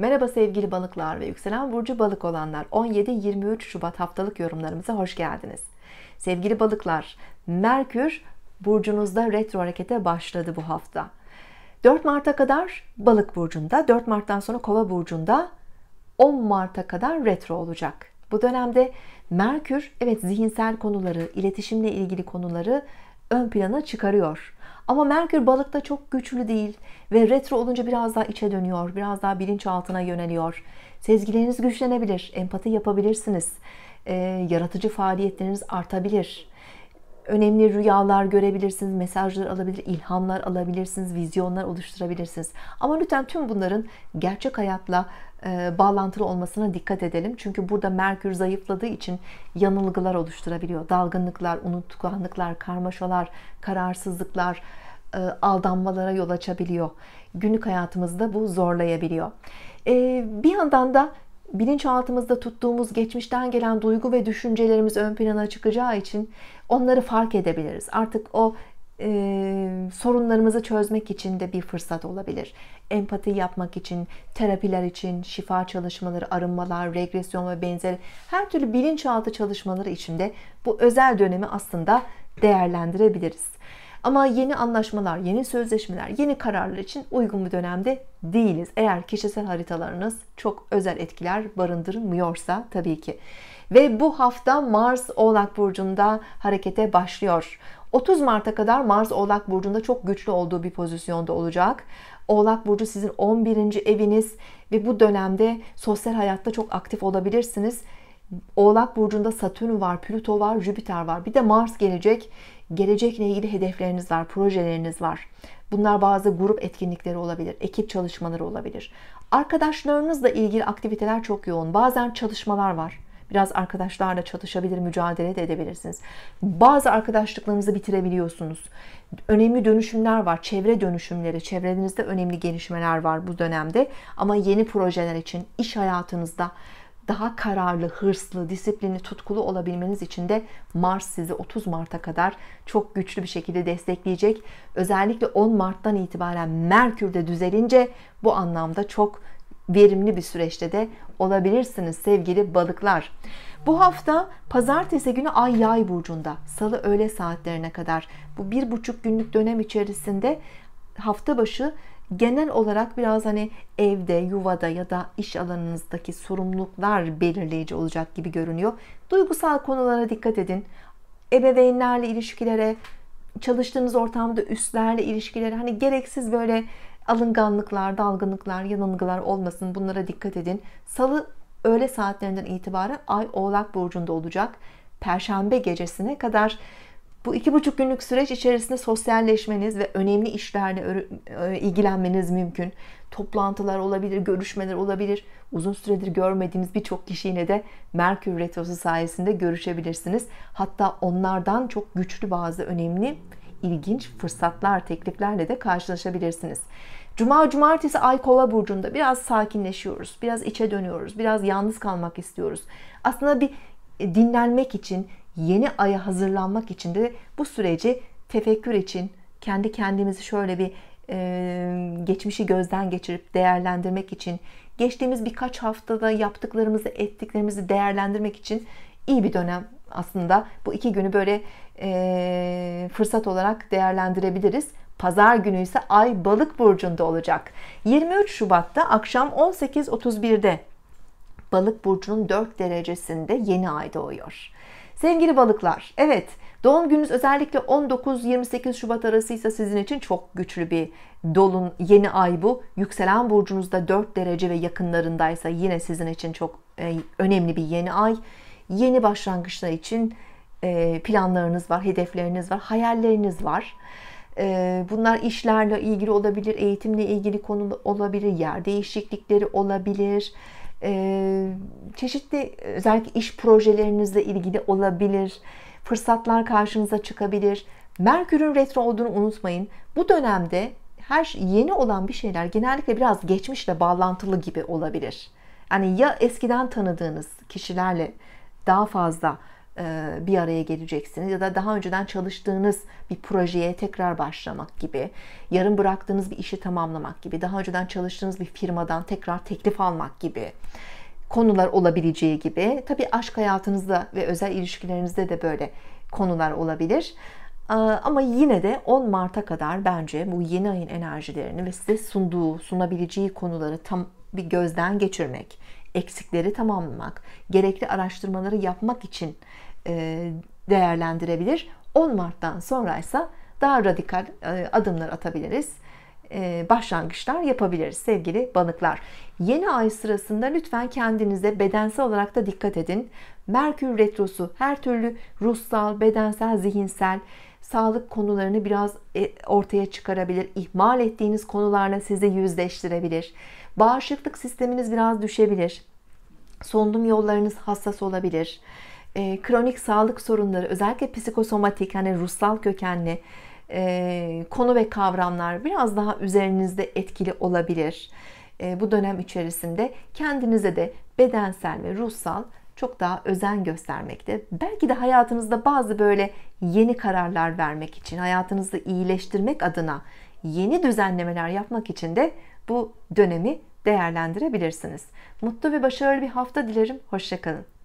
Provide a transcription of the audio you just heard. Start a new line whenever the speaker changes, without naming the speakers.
Merhaba sevgili balıklar ve yükselen burcu balık olanlar 17-23 Şubat haftalık yorumlarımıza hoş geldiniz. Sevgili balıklar, Merkür burcunuzda retro harekete başladı bu hafta. 4 Mart'a kadar balık burcunda, 4 Mart'tan sonra kova burcunda, 10 Mart'a kadar retro olacak. Bu dönemde Merkür evet zihinsel konuları, iletişimle ilgili konuları ön plana çıkarıyor. Ama Merkür balıkta çok güçlü değil ve retro olunca biraz daha içe dönüyor, biraz daha bilinçaltına yöneliyor. Sezgileriniz güçlenebilir, empati yapabilirsiniz, e, yaratıcı faaliyetleriniz artabilir önemli rüyalar görebilirsiniz, mesajlar alabilir, ilhamlar alabilirsiniz, vizyonlar oluşturabilirsiniz. Ama lütfen tüm bunların gerçek hayatla e, bağlantılı olmasına dikkat edelim. Çünkü burada Merkür zayıfladığı için yanılgılar oluşturabiliyor. Dalgınlıklar, unutkanlıklar, karmaşalar, kararsızlıklar, e, aldanmalara yol açabiliyor. Günlük hayatımızda bu zorlayabiliyor. E, bir yandan da bilinçaltımızda tuttuğumuz geçmişten gelen duygu ve düşüncelerimiz ön plana çıkacağı için onları fark edebiliriz. Artık o e, sorunlarımızı çözmek için de bir fırsat olabilir. Empati yapmak için, terapiler için, şifa çalışmaları, arınmalar, regresyon ve benzeri her türlü bilinçaltı çalışmaları içinde bu özel dönemi aslında değerlendirebiliriz. Ama yeni anlaşmalar, yeni sözleşmeler, yeni kararlar için uygun bir dönemde değiliz. Eğer kişisel haritalarınız çok özel etkiler barındırmıyorsa tabii ki. Ve bu hafta Mars Oğlak Burcu'nda harekete başlıyor. 30 Mart'a kadar Mars Oğlak Burcu'nda çok güçlü olduğu bir pozisyonda olacak. Oğlak Burcu sizin 11. eviniz ve bu dönemde sosyal hayatta çok aktif olabilirsiniz. Oğlak Burcu'nda Satürn var, Plüto var, Jüpiter var. Bir de Mars gelecek. Gelecekle ilgili hedefleriniz var, projeleriniz var. Bunlar bazı grup etkinlikleri olabilir, ekip çalışmaları olabilir. Arkadaşlarınızla ilgili aktiviteler çok yoğun. Bazen çalışmalar var. Biraz arkadaşlarla çalışabilir, mücadele de edebilirsiniz. Bazı arkadaşlıklarınızı bitirebiliyorsunuz. Önemli dönüşümler var, çevre dönüşümleri, çevrenizde önemli gelişmeler var bu dönemde. Ama yeni projeler için, iş hayatınızda daha kararlı, hırslı, disiplinli, tutkulu olabilmeniz için de Mars sizi 30 Mart'a kadar çok güçlü bir şekilde destekleyecek. Özellikle 10 Mart'tan itibaren Merkür de düzelince bu anlamda çok verimli bir süreçte de olabilirsiniz sevgili balıklar. Bu hafta pazartesi günü ay yay burcunda salı öğle saatlerine kadar bu bir buçuk günlük dönem içerisinde hafta başı genel olarak biraz hani evde, yuvada ya da iş alanınızdaki sorumluluklar belirleyici olacak gibi görünüyor. Duygusal konulara dikkat edin. Ebeveynlerle ilişkilere, çalıştığınız ortamda üstlerle ilişkilere hani gereksiz böyle alınganlıklar, dalgınlıklar, yanılgılar olmasın. Bunlara dikkat edin. Salı öğle saatlerinden itibaren Ay Oğlak burcunda olacak. Perşembe gecesine kadar bu iki buçuk günlük süreç içerisinde sosyalleşmeniz ve önemli işlerle e, ilgilenmeniz mümkün. Toplantılar olabilir, görüşmeler olabilir. Uzun süredir görmediğiniz birçok kişiyle de Merkür Retrosu sayesinde görüşebilirsiniz. Hatta onlardan çok güçlü bazı önemli, ilginç fırsatlar, tekliflerle de karşılaşabilirsiniz. Cuma cumartesi ay kova burcunda biraz sakinleşiyoruz, biraz içe dönüyoruz, biraz yalnız kalmak istiyoruz. Aslında bir e, dinlenmek için, yeni aya hazırlanmak için de bu süreci tefekkür için kendi kendimizi şöyle bir e, geçmişi gözden geçirip değerlendirmek için geçtiğimiz birkaç haftada yaptıklarımızı ettiklerimizi değerlendirmek için iyi bir dönem aslında bu iki günü böyle e, fırsat olarak değerlendirebiliriz. Pazar günü ise Ay Balık burcunda olacak. 23 Şubat'ta akşam 18.31'de Balık burcunun 4 derecesinde yeni ay doğuyor. Sevgili balıklar, evet doğum gününüz özellikle 19-28 Şubat arasıysa sizin için çok güçlü bir dolun yeni ay bu. Yükselen burcunuzda 4 derece ve yakınlarındaysa yine sizin için çok e, önemli bir yeni ay. Yeni başlangıçlar için e, planlarınız var, hedefleriniz var, hayalleriniz var. E, bunlar işlerle ilgili olabilir, eğitimle ilgili konu olabilir, yer değişiklikleri olabilir çeşitli özellikle iş projelerinizle ilgili olabilir. Fırsatlar karşınıza çıkabilir. Merkür'ün retro olduğunu unutmayın. Bu dönemde her şey, yeni olan bir şeyler genellikle biraz geçmişle bağlantılı gibi olabilir. Yani ya eskiden tanıdığınız kişilerle daha fazla e, bir araya geleceksiniz ya da daha önceden çalıştığınız bir projeye tekrar başlamak gibi, yarım bıraktığınız bir işi tamamlamak gibi, daha önceden çalıştığınız bir firmadan tekrar teklif almak gibi konular olabileceği gibi. Tabii aşk hayatınızda ve özel ilişkilerinizde de böyle konular olabilir. Ama yine de 10 Mart'a kadar bence bu yeni ayın enerjilerini ve size sunduğu, sunabileceği konuları tam bir gözden geçirmek, eksikleri tamamlamak, gerekli araştırmaları yapmak için e, değerlendirebilir. 10 Mart'tan sonra ise daha radikal e, adımlar atabiliriz. E, başlangıçlar yapabiliriz sevgili balıklar. Yeni ay sırasında lütfen kendinize bedensel olarak da dikkat edin. Merkür retrosu her türlü ruhsal, bedensel, zihinsel sağlık konularını biraz e, ortaya çıkarabilir. İhmal ettiğiniz konularla sizi yüzleştirebilir. Bağışıklık sisteminiz biraz düşebilir. Solunum yollarınız hassas olabilir. E, kronik sağlık sorunları özellikle psikosomatik hani ruhsal kökenli e, konu ve kavramlar biraz daha üzerinizde etkili olabilir. E, bu dönem içerisinde kendinize de bedensel ve ruhsal çok daha özen göstermekte. Belki de hayatınızda bazı böyle yeni kararlar vermek için, hayatınızı iyileştirmek adına yeni düzenlemeler yapmak için de bu dönemi değerlendirebilirsiniz. Mutlu ve başarılı bir hafta dilerim. Hoşçakalın.